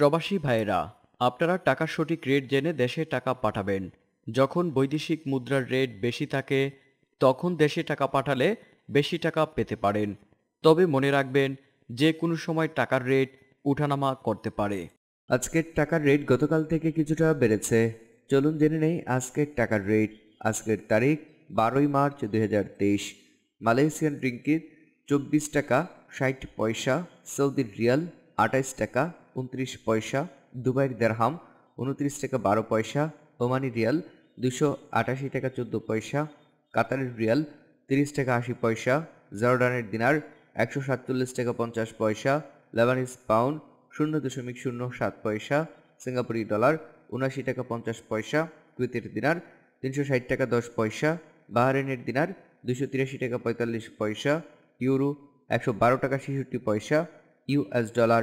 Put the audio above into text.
প্রবাসী ভাইয়েরা আপনারা টাকার সঠিক রেট জেনে দেশে টাকা পাঠাবেন যখন বৈদেশিক মুদ্রার রেট বেশি থাকে তখন দেশে টাকা পাঠালে বেশি টাকা পেতে পারেন তবে মনে রাখবেন যে কোনো সময় টাকার রেট উঠানামা করতে পারে আজকের টাকার রেট গতকাল থেকে কিছুটা বেড়েছে চলুন জেনে নেই আজকের টাকার রেট আজকের তারিখ বারোই মার্চ দুই মালয়েশিয়ান রিঙ্কিত চব্বিশ টাকা ষাট পয়সা সৌদির রিয়াল আঠাইশ টাকা উনত্রিশ পয়সা দুবাইয়ের দেড়হাম উনত্রিশ টাকা বারো পয়সা ওমানি রিয়াল দুশো আটাশি টাকা চোদ্দো পয়সা কাতারের রিয়াল তিরিশ টাকা আশি পয়সা জর্ডানের দিনার একশো সাতচল্লিশ টাকা পঞ্চাশ পয়সা লেবানিস পাউন্ড শূন্য দশমিক শূন্য সাত পয়সা সিঙ্গাপুরি ডলার উনাশি টাকা পঞ্চাশ পয়সা কুয়েতের দিনার তিনশো ষাট টাকা দশ পয়সা বাহারেনের দিনার দুশো তিরাশি টাকা পঁয়তাল্লিশ পয়সা ইউরো একশো বারো টাকা ছেষট্টি পয়সা ইউএস ডলার